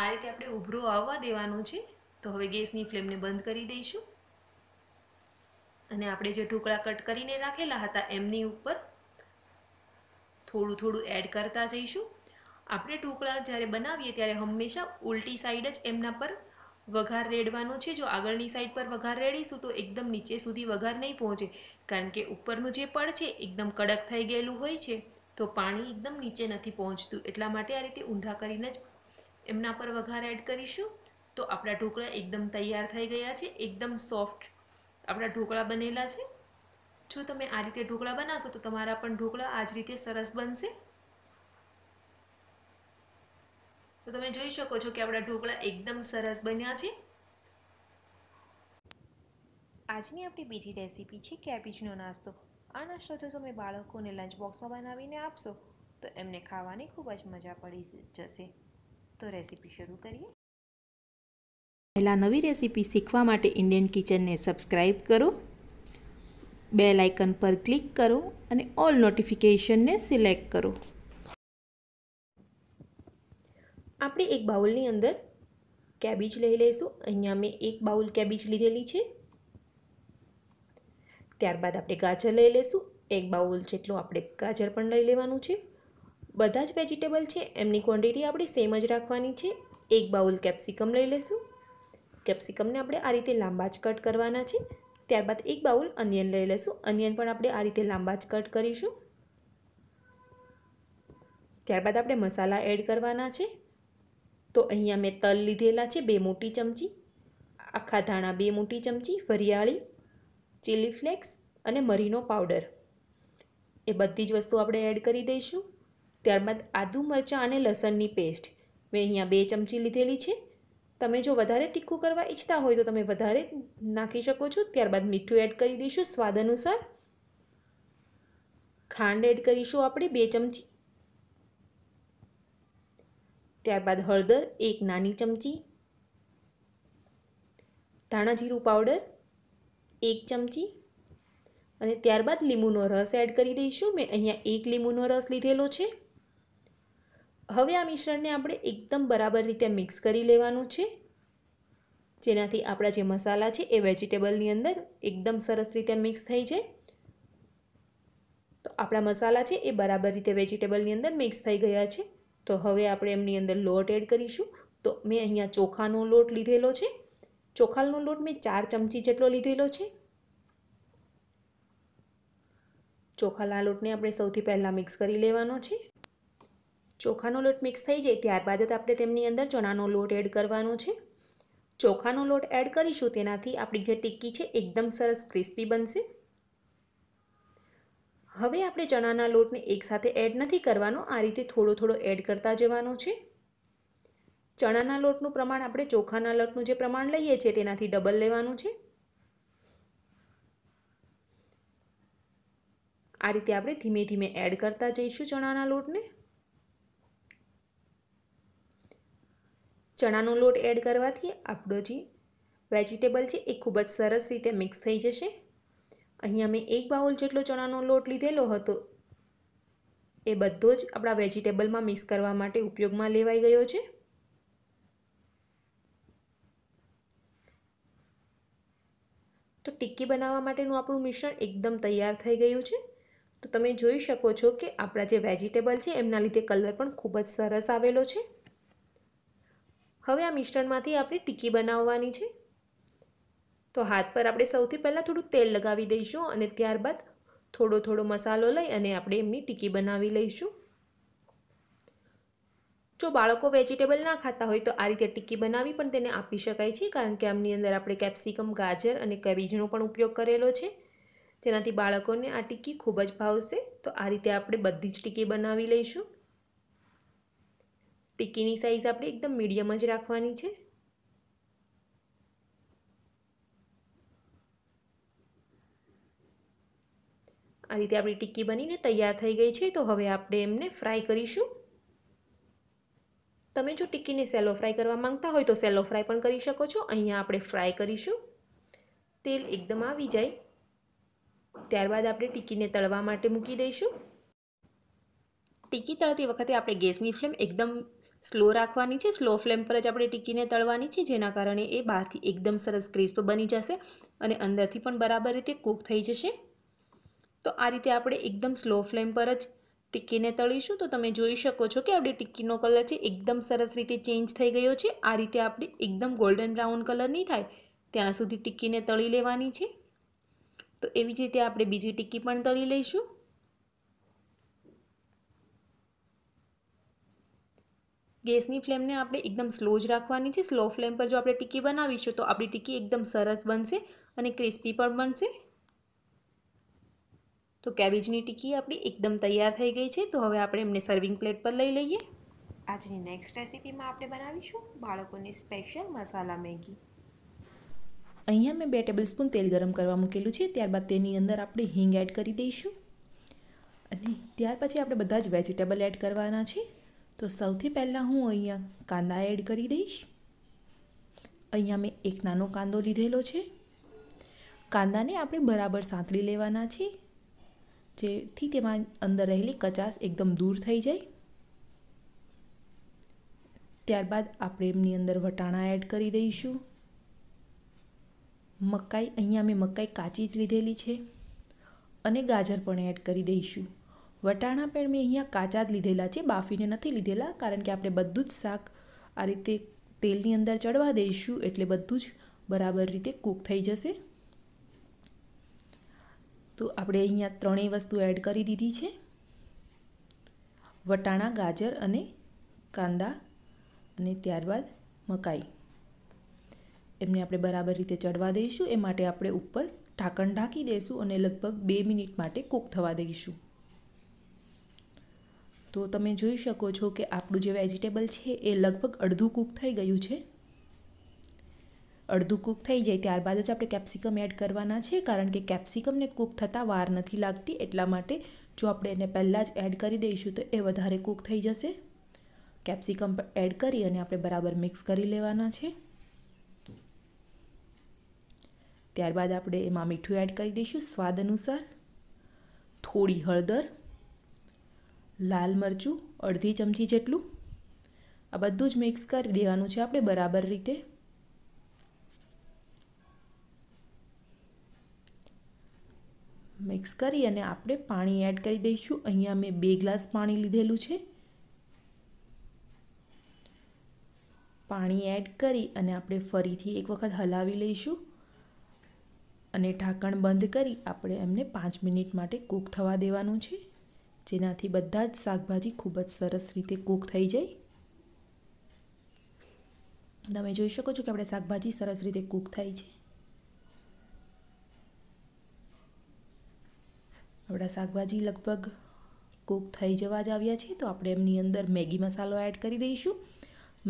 આ રીતે આપણે ઉભરો આવવા દેવાનો છે તો હવે ગેસની ફ્લેમને બંધ કરી દઈશું અને આપણે જે ઢોકળા કટ કરીને રાખેલા હતા એમની ઉપર થોડું થોડું એડ કરતા જઈશું આપણે ઢોકળા જ્યારે બનાવીએ ત્યારે હંમેશા ઉલટી સાઈડ જ એમના પર વઘાર રેડવાનો છે જો આગળની સાઈડ પર વઘાર રેડીશું તો એકદમ નીચે સુધી વઘાર નહીં પહોંચે કારણ કે ઉપરનું જે પડ છે એકદમ કડક થઈ ગયેલું હોય છે તો પાણી એકદમ નીચે નથી પહોંચતું એટલા માટે આ રીતે ઊંધા કરીને જ એમના પર વઘાર એડ કરીશું તો આપણા ઢોકળા એકદમ તૈયાર થઈ ગયા છે એકદમ સોફ્ટ આપણા ઢોકળા બનેલા છે જો તમે આ રીતે ઢોકળા બનાવશો તો તમારા પણ ઢોકળા આ જ રીતે સરસ બનશે તો તમે જોઈ શકો છો કે આપણા ઢોકળા એકદમ સરસ બન્યા છે આજની આપણી બીજી રેસીપી છે કેબેજનો નાસ્તો આ નાસ્તો જો તમે બાળકોને લંચ બોક્સમાં બનાવીને આપશો તો એમને ખાવાની ખૂબ જ મજા પડી જશે તો રેસીપી શરૂ કરીએ પહેલાં નવી રેસીપી શીખવા માટે ઇન્ડિયન કિચનને સબસ્ક્રાઈબ કરો બેલ આઇકન પર ક્લિક કરો અને ઓલ નોટિફિકેશનને સિલેક્ટ કરો આપણે એક બાઉલની અંદર કેબેજ લઈ લઈશું અહીંયા મેં એક બાઉલ કેબીજ લીધેલી છે ત્યારબાદ આપણે ગાજર લઈ લઈશું એક બાઉલ જેટલું આપણે ગાજર પણ લઈ લેવાનું છે બધા જ વેજીટેબલ છે એમની ક્વોન્ટિટી આપણે સેમ જ રાખવાની છે એક બાઉલ કેપ્સિકમ લઈ લઈશું કેપ્સિકમને આપણે આ રીતે લાંબા જ કટ કરવાના છે ત્યારબાદ એક બાઉલ અનિયન લઈ લઈશું અનિયન પણ આપણે આ રીતે લાંબા જ કટ કરીશું ત્યારબાદ આપણે મસાલા એડ કરવાના છે તો અહીંયા મેં તલ લીધેલા છે બે મોટી ચમચી આખા ધાણા બે મોટી ચમચી ફરિયાળી ચીલી ફ્લેક્સ અને મરીનો પાવડર એ બધી જ વસ્તુ આપણે એડ કરી દઈશું ત્યારબાદ આદુ મરચાં અને લસણની પેસ્ટ મેં અહીંયા બે ચમચી લીધેલી છે તમે જો વધારે તીખું કરવા ઈચ્છતા હોય તો તમે વધારે નાખી શકો છો ત્યારબાદ મીઠું એડ કરી દઈશું સ્વાદ અનુસાર ખાંડ એડ કરીશું આપણે બે ચમચી ત્યારબાદ હળદર એક નાની ચમચી ધાણા જીરું પાવડર એક ચમચી અને ત્યારબાદ લીંબુનો રસ એડ કરી દઈશું મેં અહીંયા એક લીંબુનો રસ લીધેલો છે હવે આ મિશ્રણને આપણે એકદમ બરાબર રીતે મિક્સ કરી લેવાનું છે જેનાથી આપણા જે મસાલા છે એ વેજીટેબલની અંદર એકદમ સરસ રીતે મિક્સ થઈ જાય તો આપણા મસાલા છે એ બરાબર રીતે વેજીટેબલની અંદર મિક્સ થઈ ગયા છે તો હવે આપણે એમની અંદર લોટ એડ કરીશું તો મેં અહીંયા ચોખાનો લોટ લીધેલો છે ચોખાનો લોટ મેં ચાર ચમચી જેટલો લીધેલો છે ચોખાના લોટને આપણે સૌથી પહેલાં મિક્સ કરી લેવાનો છે ચોખાનો લોટ મિક્સ થઈ જાય ત્યારબાદ જ આપણે તેમની અંદર ચણાનો લોટ એડ કરવાનો છે ચોખાનો લોટ એડ કરીશું તેનાથી આપણી જે ટિક્કી છે એકદમ સરસ ક્રિસ્પી બનશે હવે આપણે ચણાના લોટને એકસાથે એડ નથી કરવાનો આ રીતે થોડો થોડો એડ કરતા જવાનો છે ચણાના લોટનું પ્રમાણ આપણે ચોખાના લોટનું જે પ્રમાણ લઈએ છીએ તેનાથી ડબલ લેવાનું છે આ રીતે આપણે ધીમે ધીમે એડ કરતા જઈશું ચણાના લોટને ચણાનો લોટ એડ કરવાથી આપણો જે વેજીટેબલ છે એ ખૂબ જ સરસ રીતે મિક્સ થઈ જશે અહીં અમે એક બાઉલ જેટલો ચણાનો લોટ લીધેલો હતો એ બધો જ આપણા વેજીટેબલમાં મિક્સ કરવા માટે ઉપયોગમાં લેવાઈ ગયો છે તો ટિક્કી બનાવવા માટેનું આપણું મિશ્રણ એકદમ તૈયાર થઈ ગયું છે તો તમે જોઈ શકો છો કે આપણા જે વેજીટેબલ છે એમના લીધે કલર પણ ખૂબ જ સરસ આવેલો છે હવે આ મિશ્રણમાંથી આપણે ટીકી બનાવવાની છે તો હાથ પર આપણે સૌથી પહેલાં થોડું તેલ લગાવી દઈશું અને ત્યારબાદ થોડો થોડો મસાલો લઈ અને આપણે એમની ટીકી બનાવી લઈશું જો બાળકો વેજીટેબલ ના ખાતા હોય તો આ રીતે ટીકી બનાવી પણ તેને આપી શકાય છે કારણ કે આમની અંદર આપણે કેપ્સિકમ ગાજર અને કેબીજનો પણ ઉપયોગ કરેલો છે તેનાથી બાળકોને આ ટીકી ખૂબ જ ભાવશે તો આ રીતે આપણે બધી જ ટીકી બનાવી લઈશું ટિક્કીની સાઇઝ આપણે એકદમ મીડિયમ જ રાખવાની છે આ રીતે આપણી ટિક્કી બનીને તૈયાર થઈ ગઈ છે તો હવે આપણે એમને ફ્રાય કરીશું તમે જો ટિક્કીને સેલો ફ્રાય કરવા માંગતા હોય તો સેલો ફ્રાય પણ કરી શકો છો અહીંયા આપણે ફ્રાય કરીશું તેલ એકદમ આવી જાય ત્યારબાદ આપણે ટિક્કીને તળવા માટે મૂકી દઈશું ટીકી તળતી વખતે આપણે ગેસની ફ્લેમ એકદમ સ્લો રાખવાની છે સ્લો ફ્લેમ પર જ આપણે ટીકીને તળવાની છે જેના કારણે એ બહારથી એકદમ સરસ ક્રિસ્પ બની જશે અને અંદરથી પણ બરાબર રીતે કૂક થઈ જશે તો આ રીતે આપણે એકદમ સ્લો ફ્લેમ પર જ ટીકીને તળીશું તો તમે જોઈ શકો છો કે આપણે ટીક્કીનો કલર છે એકદમ સરસ રીતે ચેન્જ થઈ ગયો છે આ રીતે આપણે એકદમ ગોલ્ડન બ્રાઉન કલર નહીં થાય ત્યાં સુધી ટીકીને તળી લેવાની છે તો એવી જ રીતે આપણે બીજી ટીક્કી પણ તળી લઈશું ગેસની ફ્લેમને આપણે એકદમ સ્લો જ રાખવાની છે સ્લો ફ્લેમ પર જો આપણે ટીકી બનાવીશું તો આપણી ટીકી એકદમ સરસ બનશે અને ક્રિસ્પી પણ બનશે તો કેબેજની ટીકી આપણી એકદમ તૈયાર થઈ ગઈ છે તો હવે આપણે એમને સર્વિંગ પ્લેટ પર લઈ લઈએ આજની નેક્સ્ટ રેસીપીમાં આપણે બનાવીશું બાળકોની સ્પેશિયલ મસાલા મેગી અહીંયા મેં બે ટેબલસ્પૂન તેલ ગરમ કરવા મૂકેલું છે ત્યારબાદ તેની અંદર આપણે હિંગ એડ કરી દઈશું અને ત્યાર પછી આપણે બધા જ વેજીટેબલ એડ કરવાના છે તો સૌથી પહેલાં હું અહીંયા કાંદા એડ કરી દઈશ અહીંયા મેં એક નાનો કાંદો લીધેલો છે કાંદાને આપણે બરાબર સાંતળી લેવાના છે જેથી તેમાં અંદર રહેલી કચાસ એકદમ દૂર થઈ જાય ત્યારબાદ આપણે એમની અંદર વટાણા એડ કરી દઈશું મકાઈ અહીંયા મેં મકાઈ કાચી જ લીધેલી છે અને ગાજર પણ એડ કરી દઈશું વટાણા પણ મેં અહીંયા કાચા જ લીધેલા છે બાફીને નથી લીધેલા કારણ કે આપણે બધું જ શાક આ રીતે તેલની અંદર ચડવા દઈશું એટલે બધું જ બરાબર રીતે કૂક થઈ જશે તો આપણે અહીંયા ત્રણેય વસ્તુ એડ કરી દીધી છે વટાણા ગાજર અને કાંદા અને ત્યારબાદ મકાઈ એમને આપણે બરાબર રીતે ચડવા દઈશું એ માટે આપણે ઉપર ઢાંકણ ઢાંકી દઈશું અને લગભગ બે મિનિટ માટે કૂક થવા દઈશું તો તમે જોઈ શકો છો કે આપણું જે વેજીટેબલ છે એ લગભગ અડધું કૂક થઈ ગયું છે અડધું કૂક થઈ જાય ત્યારબાદ જ આપણે કેપ્સિકમ એડ કરવાના છે કારણ કે કેપ્સિકમને કૂક થતાં વાર નથી લાગતી એટલા માટે જો આપણે એને પહેલાં જ એડ કરી દઈશું તો એ વધારે કૂક થઈ જશે કેપ્સિકમ એડ કરી અને આપણે બરાબર મિક્સ કરી લેવાના છે ત્યારબાદ આપણે એમાં મીઠું એડ કરી દઈશું સ્વાદ અનુસાર થોડી હળદર લાલ મરચું અડધી ચમચી જેટલું આ બધું જ મિક્સ કરી દેવાનું છે આપણે બરાબર રીતે મિક્સ કરી અને આપણે પાણી એડ કરી દઈશું અહીંયા મેં બે ગ્લાસ પાણી લીધેલું છે પાણી એડ કરી અને આપણે ફરીથી એક વખત હલાવી લઈશું અને ઢાંકણ બંધ કરી આપણે એમને પાંચ મિનિટ માટે કૂક થવા દેવાનું છે જેનાથી બધા જ શાકભાજી ખૂબ જ સરસ રીતે કૂક થઈ જાય તમે જોઈ શકો છો કે આપણે શાકભાજી સરસ રીતે કૂક થાય છે આપણા શાકભાજી લગભગ કૂક થઈ જવા જ આવ્યા છે તો આપણે એમની અંદર મેગી મસાલો એડ કરી દઈશું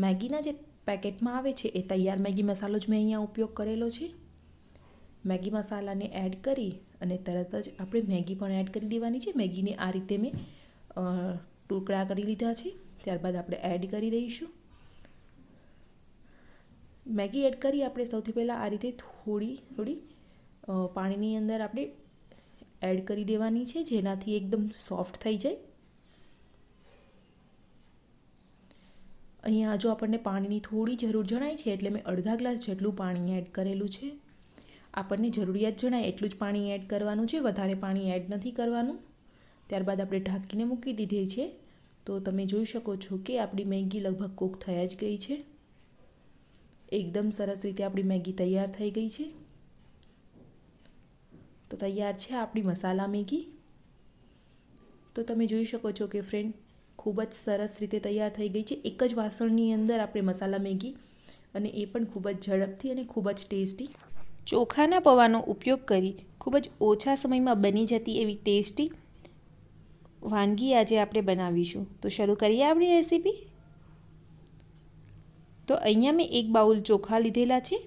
મેગીના જે પેકેટમાં આવે છે એ તૈયાર મેગી મસાલો જ મેં અહીંયા ઉપયોગ કરેલો છે મેગી મસાલાને એડ કરી અને તરત જ આપણે મેગી પણ એડ કરી દેવાની છે મેગીને આ રીતે મેં ટુકડા કરી લીધા છે ત્યારબાદ આપણે એડ કરી દઈશું મેગી એડ કરી આપણે સૌથી પહેલાં આ રીતે થોડી થોડી પાણીની અંદર આપણે એડ કરી દેવાની છે જેનાથી એકદમ સોફ્ટ થઈ જાય અહીંયા જો આપણને પાણીની થોડી જરૂર જણાય છે એટલે મેં અડધા ગ્લાસ જેટલું પાણી એડ કરેલું છે આપણને જરૂરિયાત જણાય એટલું જ પાણી એડ કરવાનું છે વધારે પાણી એડ નથી કરવાનું ત્યારબાદ આપણે ઢાંકીને મૂકી દીધી છે તો તમે જોઈ શકો છો કે આપણી મેગી લગભગ કૂક થયા જ ગઈ છે એકદમ સરસ રીતે આપણી મેગી તૈયાર થઈ ગઈ છે તો તૈયાર છે આપણી મસાલા મેગી તો તમે જોઈ શકો છો કે ફ્રેન્ડ ખૂબ જ સરસ રીતે તૈયાર થઈ ગઈ છે એક જ વાસણની અંદર આપણે મસાલા મેગી અને એ પણ ખૂબ જ ઝડપથી અને ખૂબ જ ટેસ્ટી ચોખાના પૌવાનો ઉપયોગ કરી ખૂબ જ ઓછા સમયમાં બની જતી એવી ટેસ્ટી વાનગી આજે આપણે બનાવીશું તો શરૂ કરીએ આપણી રેસીપી તો અહીંયા મેં એક બાઉલ ચોખા લીધેલા છે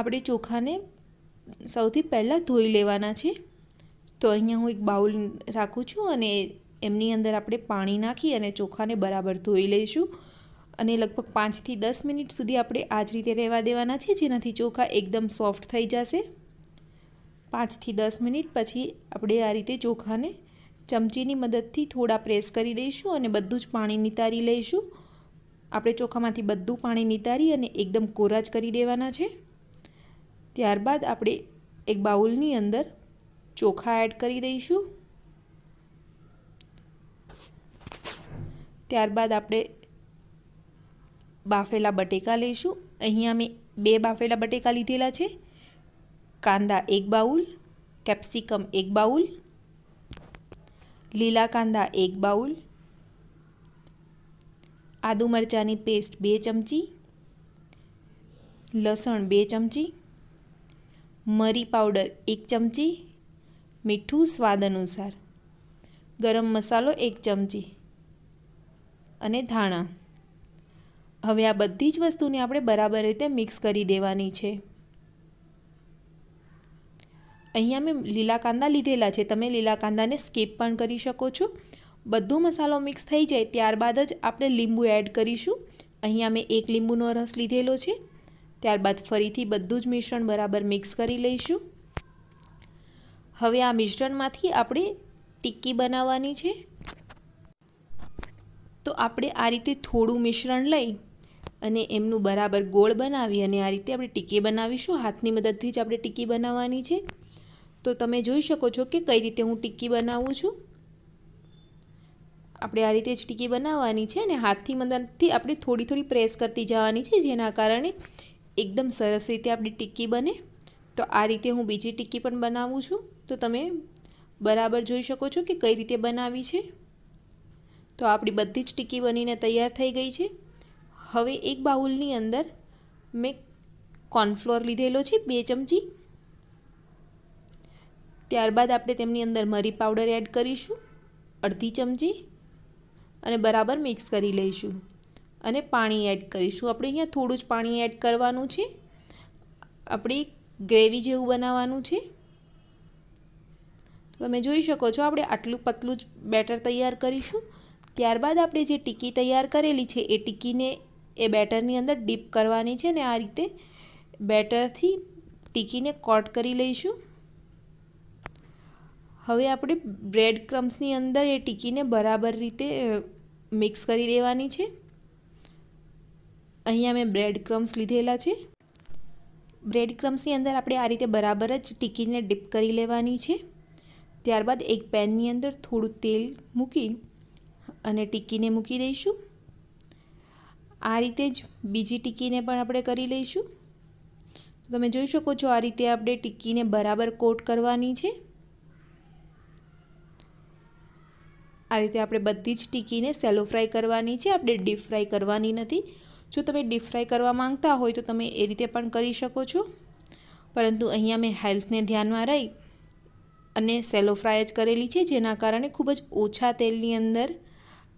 આપણે ચોખાને સૌથી પહેલાં ધોઈ લેવાના છે તો અહીંયા હું એક બાઉલ રાખું છું અને એમની અંદર આપણે પાણી નાખી અને ચોખાને બરાબર ધોઈ લઈશું અને લગભગ પાંચથી દસ મિનિટ સુધી આપણે આ જ રીતે રહેવા દેવાના છે જેનાથી ચોખા એકદમ સોફ્ટ થઈ જશે પાંચથી દસ મિનિટ પછી આપણે આ રીતે ચોખાને ચમચીની મદદથી થોડા પ્રેસ કરી દઈશું અને બધું જ પાણી નિતારી લઈશું આપણે ચોખામાંથી બધું પાણી નિતારી અને એકદમ કોરા જ કરી દેવાના છે ત્યારબાદ આપણે એક બાઉલની અંદર ચોખા એડ કરી દઈશું ત્યારબાદ આપણે બાફેલા બટેકા લઈશું અહીંયા મેં બે બાફેલા બટેકા લીધેલા છે કાંદા એક બાઉલ કેપ્સિકમ એક બાઉલ લીલા કાંદા એક બાઉલ આદુ મરચાંની પેસ્ટ બે ચમચી લસણ બે ચમચી મરી પાવડર એક ચમચી મીઠું સ્વાદ અનુસાર ગરમ મસાલો એક ચમચી અને ધાણા હવે આ બધી જ વસ્તુને આપણે બરાબર રીતે મિક્સ કરી દેવાની છે અહીંયા મેં લીલા કાંદા લીધેલા છે તમે લીલા કાંદાને સ્કીપ પણ કરી શકો છો બધો મસાલો મિક્સ થઈ જાય ત્યારબાદ જ આપણે લીંબુ એડ કરીશું અહીંયા મેં એક લીંબુનો રસ લીધેલો છે ત્યારબાદ ફરીથી બધું જ મિશ્રણ બરાબર મિક્સ કરી લઈશું હવે આ મિશ્રણમાંથી આપણે ટિક્કી બનાવવાની છે તો આપણે આ રીતે થોડું મિશ્રણ લઈ અને એમનું બરાબર ગોળ બનાવી અને આ રીતે આપણે ટીકી બનાવીશું હાથની મદદથી જ આપણે ટીકી બનાવવાની છે તો તમે જોઈ શકો છો કે કઈ રીતે હું ટીકી બનાવું છું આપણે આ રીતે જ ટીકી બનાવવાની છે અને હાથથી મદદથી આપણે થોડી થોડી પ્રેસ કરતી જવાની છે જેના કારણે એકદમ સરસ રીતે આપણી ટીકી બને તો આ રીતે હું બીજી ટીકી પણ બનાવું છું તો તમે બરાબર જોઈ શકો છો કે કઈ રીતે બનાવી છે તો આપણી બધી જ ટીકી બનીને તૈયાર થઈ ગઈ છે હવે એક બાઉલની અંદર મેં કોર્નફ્લોર લીધેલો છે બે ચમચી ત્યારબાદ આપણે તેમની અંદર મરી પાવડર એડ કરીશું અડધી ચમચી અને બરાબર મિક્સ કરી લઈશું અને પાણી એડ કરીશું આપણે અહીંયા થોડું જ પાણી એડ કરવાનું છે આપણે ગ્રેવી જેવું બનાવવાનું છે તમે જોઈ શકો છો આપણે આટલું પતલું જ બેટર તૈયાર કરીશું ત્યારબાદ આપણે જે ટીકી તૈયાર કરેલી છે એ ટીકીને એ બેટરની અંદર ડીપ કરવાની છે ને આ રીતે બેટરથી ટીકીને કોટ કરી લઈશું હવે આપણે બ્રેડ ક્રમ્સની અંદર એ ટીકીને બરાબર રીતે મિક્સ કરી દેવાની છે અહીંયા મેં બ્રેડ ક્રમ્સ લીધેલા છે બ્રેડ ક્રમ્સની અંદર આપણે આ રીતે બરાબર જ ટીકીને ડીપ કરી લેવાની છે ત્યારબાદ એક પેનની અંદર થોડું તેલ મૂકી અને ટીકીને મૂકી દઈશું આ રીતે જ બીજી ટીકીને પણ આપણે કરી લઈશું તમે જોઈ શકો છો આ રીતે આપણે ટીકીને બરાબર કોટ કરવાની છે આ રીતે આપણે બધી જ ટીકીને સેલો ફ્રાય કરવાની છે આપણે ડીપ ફ્રાય કરવાની નથી જો તમે ડીપ ફ્રાય કરવા માંગતા હોય તો તમે એ રીતે પણ કરી શકો છો પરંતુ અહીંયા મેં હેલ્થને ધ્યાનમાં રહી અને સેલો ફ્રાય જ કરેલી છે જેના કારણે ખૂબ જ ઓછા તેલની અંદર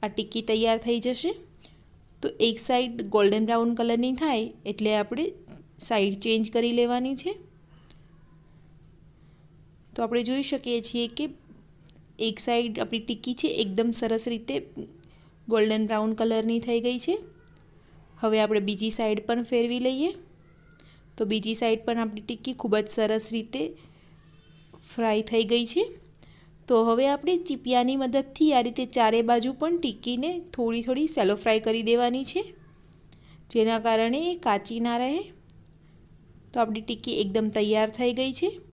આ ટીકી તૈયાર થઈ જશે તો એક સાઈડ ગોલ્ડન બ્રાઉન કલરની થાય એટલે આપણે સાઈડ ચેન્જ કરી લેવાની છે તો આપણે જોઈ શકીએ છીએ કે એક સાઈડ આપણી ટીકી છે એકદમ સરસ રીતે ગોલ્ડન બ્રાઉન કલરની થઈ ગઈ છે હવે આપણે બીજી સાઈડ પણ ફેરવી લઈએ તો બીજી સાઈડ પણ આપણી ટીકી ખૂબ જ સરસ રીતે ફ્રાય થઈ ગઈ છે તો હવે આપણે ચીપિયાની મદદથી આ રીતે ચારે બાજુ પણ ટીકીને થોડી થોડી સેલો ફ્રાય કરી દેવાની છે જેના કારણે એ કાચી ના રહે તો આપણી ટીકી એકદમ તૈયાર થઈ ગઈ છે